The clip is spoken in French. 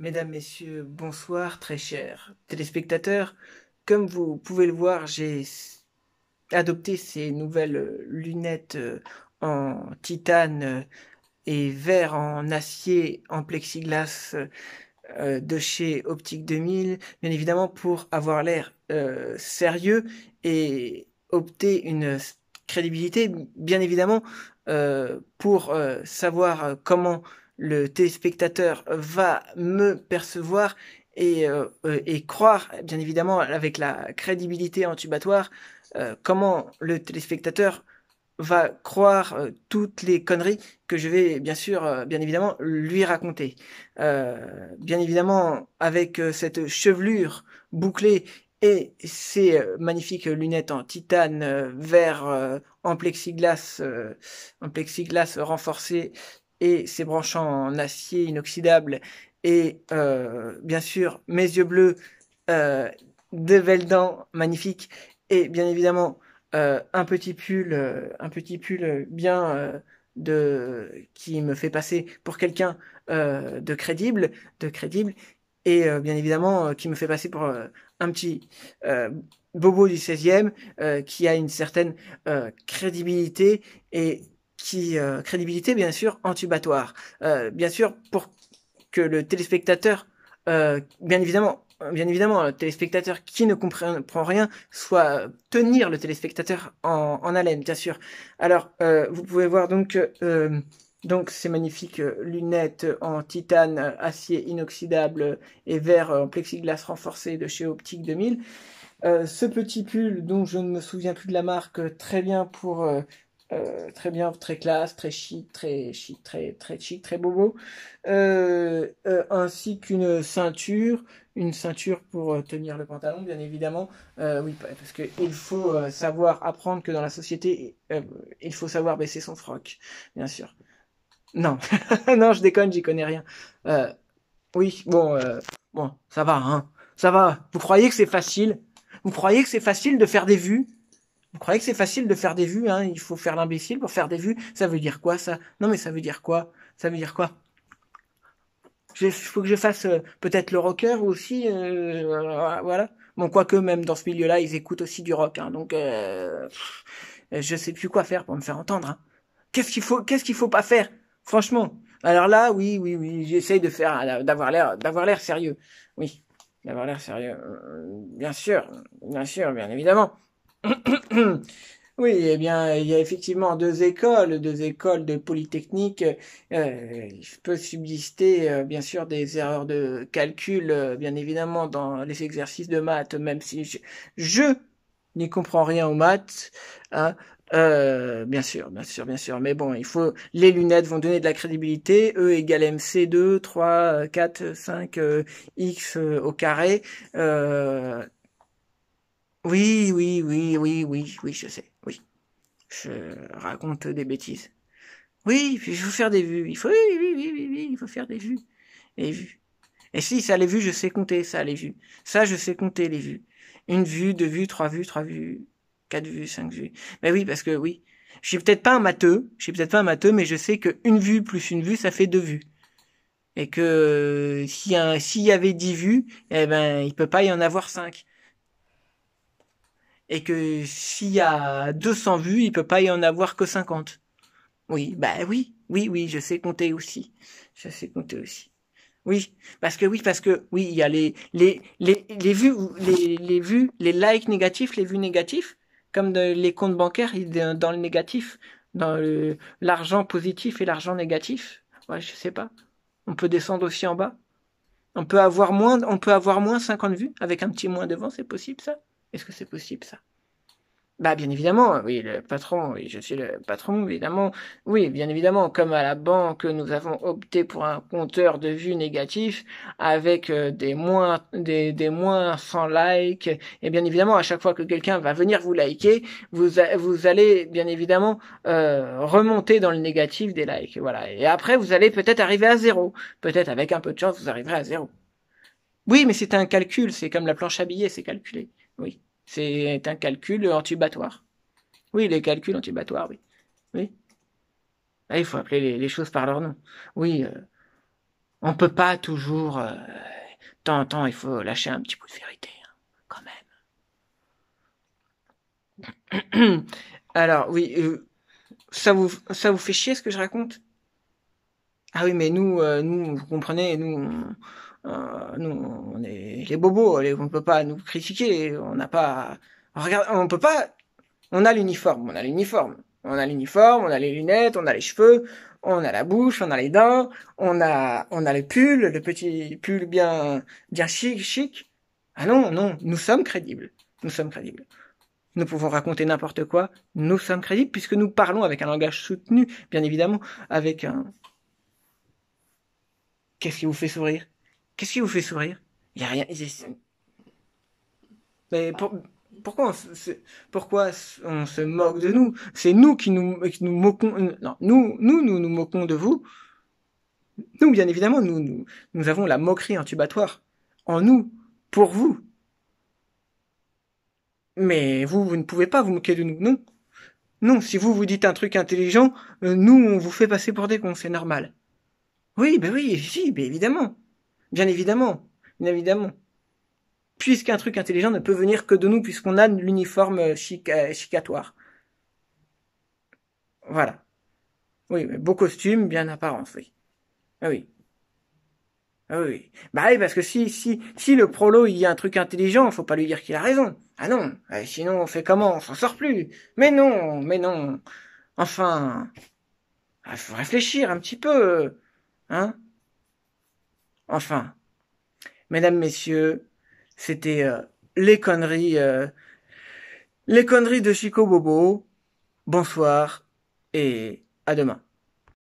Mesdames, Messieurs, bonsoir très chers téléspectateurs. Comme vous pouvez le voir, j'ai adopté ces nouvelles lunettes euh, en titane euh, et vert en acier en plexiglas euh, de chez Optique 2000, bien évidemment pour avoir l'air sérieux et opter une crédibilité, bien évidemment pour savoir comment le téléspectateur va me percevoir et, euh, euh, et croire, bien évidemment, avec la crédibilité intubatoire, euh, comment le téléspectateur va croire toutes les conneries que je vais bien sûr, bien évidemment, lui raconter. bien évidemment, avec cette chevelure bouclée et ces magnifiques lunettes en titane vert en plexiglas, en plexiglas renforcé et ses branches en acier inoxydable et euh, bien sûr mes yeux bleus, euh, de belles dents magnifiques et bien évidemment euh, un petit pull, un petit pull bien de qui me fait passer pour quelqu'un de crédible, de crédible et bien évidemment qui me fait passer pour un petit bobo du 16e qui a une certaine crédibilité et qui euh, crédibilité bien sûr en Euh, bien sûr pour que le téléspectateur, euh, bien évidemment, bien évidemment, le téléspectateur qui ne comprend rien soit tenir le téléspectateur en, haleine, bien sûr. Alors euh, vous pouvez voir donc donc ces magnifiques lunettes en titane, acier inoxydable et verre en plexiglas renforcé de chez Optique 2000. Euh, ce petit pull dont je ne me souviens plus de la marque, très bien pour euh, très bien, très classe, très chic, très chic, très très chic, très bobo, euh, euh ainsi qu'une ceinture, une ceinture pour euh, tenir le pantalon, bien évidemment. oui, parce que il faut savoir apprendre que dans la société, il faut savoir baisser son froc, bien sûr. Non, non, je déconne, j'y connais rien. oui, bon, bon, ça va, hein, ça va. Vous croyez que c'est facile Vous croyez que c'est facile de faire des vues vous croyez que c'est facile de faire des vues, hein Il faut faire l'imbécile pour faire des vues. Ça veut dire quoi, ça Non, mais ça veut dire quoi Ça veut dire quoi Il faut que je fasse euh, peut-être le rocker aussi, euh, voilà. Bon, quoique même dans ce milieu-là, ils écoutent aussi du rock, hein, donc euh, je sais plus quoi faire pour me faire entendre. Hein. Qu'est-ce qu'il faut, qu'est-ce qu'il faut pas faire, franchement Alors là, oui, oui, oui, j'essaye de faire, euh, d'avoir l'air, d'avoir l'air sérieux, oui, d'avoir l'air sérieux, euh, bien sûr, bien sûr, bien évidemment. Oui, eh bien, il y a effectivement deux écoles, deux écoles de polytechnique. Euh, il peut subsister, euh, bien sûr, des erreurs de calcul, euh, bien évidemment, dans les exercices de maths, même si je, n'y comprends rien aux maths. Hein. Euh, bien sûr, bien sûr, bien sûr. Mais bon, il faut les lunettes vont donner de la crédibilité. E égale MC 2, 3, 4, 5, X au carré. Oui, oui, oui, oui, oui, oui, je sais, oui. Je raconte des bêtises. Oui, il faut faire des vues. Il faut, oui, oui, oui, oui, oui, il faut faire des vues. Les vues. Et si, ça, les vues, je sais compter, ça, les vues. Ça, je sais compter, les vues. Une vue, deux vues, trois vues, trois vues, quatre vues, cinq vues. Mais oui, parce que oui. Je suis peut-être pas un matheux, je suis peut-être pas un matheux, mais je sais qu'une vue plus une vue, ça fait deux vues. Et que s'il y, y avait dix vues, eh ben, il peut pas y en avoir cinq et que s'il y a 200 vues, il peut pas y en avoir que 50. Oui, bah oui, oui, oui, je sais compter aussi. Je sais compter aussi. Oui, parce que oui, parce que oui, il y a les les les les vues les les vues, les likes négatifs, les vues négatifs, comme dans les comptes bancaires dans le négatif, dans l'argent positif et l'argent négatif. Ouais, je sais pas. On peut descendre aussi en bas. On peut avoir moins on peut avoir moins 50 vues avec un petit moins devant, c'est possible ça est-ce que c'est possible ça bah bien évidemment, oui, le patron, oui, je suis le patron, évidemment. Oui, bien évidemment, comme à la banque, nous avons opté pour un compteur de vues négatif avec euh, des moins des, des moins 100 likes. Et bien évidemment, à chaque fois que quelqu'un va venir vous liker, vous vous allez bien évidemment euh, remonter dans le négatif des likes. Voilà. Et après, vous allez peut-être arriver à zéro. Peut-être avec un peu de chance, vous arriverez à zéro. Oui, mais c'est un calcul, c'est comme la planche à billets, c'est calculé oui. C'est un calcul antibatoire. Oui, les calculs antibatoires, oui. Oui. Ah, il faut appeler les, choses par leur nom. Oui, on euh, on peut pas toujours. Euh, temps tant, temps, il faut lâcher un petit bout de vérité, hein, quand même. Alors, oui, euh, ça vous, ça vous fait chier ce que je raconte Ah oui, mais nous, nous, vous comprenez, nous, euh, nous, on est les bobos, on ne peut pas nous critiquer. On n'a pas. On regarde, on peut pas. On a l'uniforme, on a l'uniforme, on a l'uniforme, on a les lunettes, on a les cheveux, on a la bouche, on a les dents, on a, on a le pull, le petit pull bien, bien chic, chic. Ah non, non, nous sommes crédibles. Nous sommes crédibles. Nous pouvons raconter n'importe quoi. Nous sommes crédibles puisque nous parlons avec un langage soutenu, bien évidemment, avec un. Qu'est-ce qui vous fait sourire Qu'est-ce qui vous fait sourire Il n'y a rien. Mais pourquoi, on se, pourquoi on se moque de nous C'est nous qui nous, moquons. Euh, non, nous, nous, nous nous moquons de vous. Nous, bien évidemment, nous, nous, nous avons la moquerie intubatoire en nous, pour vous. Mais vous, vous ne pouvez pas vous moquer de nous, non. Non, si vous vous dites un truc intelligent, euh, nous, on vous fait passer pour des cons, c'est normal. Oui, ben oui, si, ben évidemment. Bien évidemment, bien évidemment. Puisqu'un truc intelligent ne peut venir que de nous, puisqu'on a l'uniforme chic, euh, chicatoire. Voilà. Oui, mais beau costume, bien apparence, ah oui. Ah oui. oui. Bah oui, parce que si, si, si le prolo, il y a un truc intelligent, faut pas lui dire qu'il a raison. Ah non. Euh, sinon, on fait comment? On s'en sort plus. Mais non, mais non. Enfin. Il ah, faut réfléchir un petit peu. Hein? Enfin, mesdames, messieurs, c'était euh, les conneries, euh, les conneries de Chico Bobo. Bonsoir et à demain.